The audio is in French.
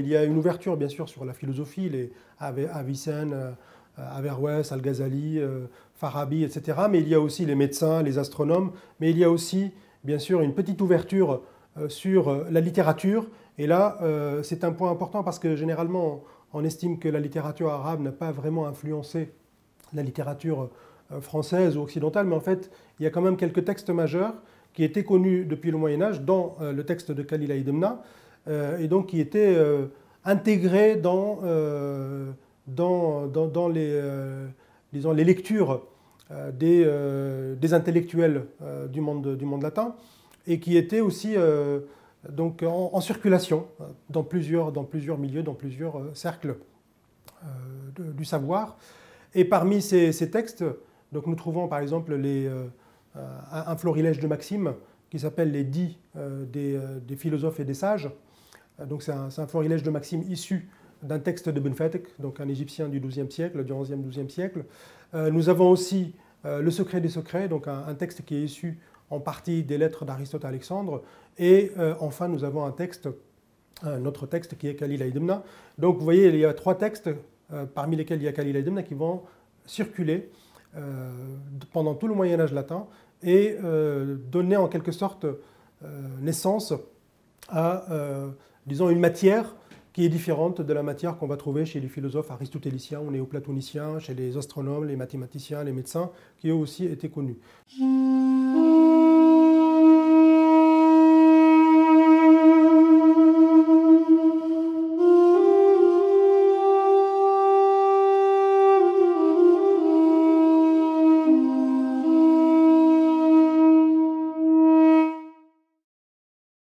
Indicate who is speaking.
Speaker 1: Il y a une ouverture, bien sûr, sur la philosophie. Les Avicenne, euh, Averroès, Al-Ghazali, euh, Farabi, etc. Mais il y a aussi les médecins, les astronomes. Mais il y a aussi, bien sûr, une petite ouverture euh, sur la littérature. Et là, c'est un point important parce que généralement, on estime que la littérature arabe n'a pas vraiment influencé la littérature française ou occidentale, mais en fait, il y a quand même quelques textes majeurs qui étaient connus depuis le Moyen Âge, dont le texte de Khalil Aïdemna, euh, et donc qui était euh, intégré dans, euh, les, lectures des, intellectuels du, monde, latin et qui était aussi donc, en, circulation dans plusieurs, milieux, dans plusieurs cercles du savoir. Et parmi ces, textes, donc nous trouvons par exemple un florilège de Maxime qui s'appelle les dits euh, euh, des, philosophes et des sages. Euh, donc c'est un, un, de maximes issu d'un texte de Benfetek, donc un Égyptien du XIIe siècle, du XIe, XIIe siècle. nous avons aussi le secret des secrets, donc un, texte qui est issu en partie des lettres d'Aristote Alexandre. Et enfin, nous avons un texte un autre texte qui est Kalila Idemna. Donc vous voyez, il y a trois textes parmi lesquels il y a Kalila Idemna qui vont circuler pendant tout le Moyen Âge latin et euh, donner en quelque sorte euh, naissance à, euh, disons, une matière qui est différente de la matière qu'on va trouver chez les philosophes aristotéliciens ou néoplatoniciens, chez les astronomes, les mathématiciens, les médecins, qui eux aussi étaient connus.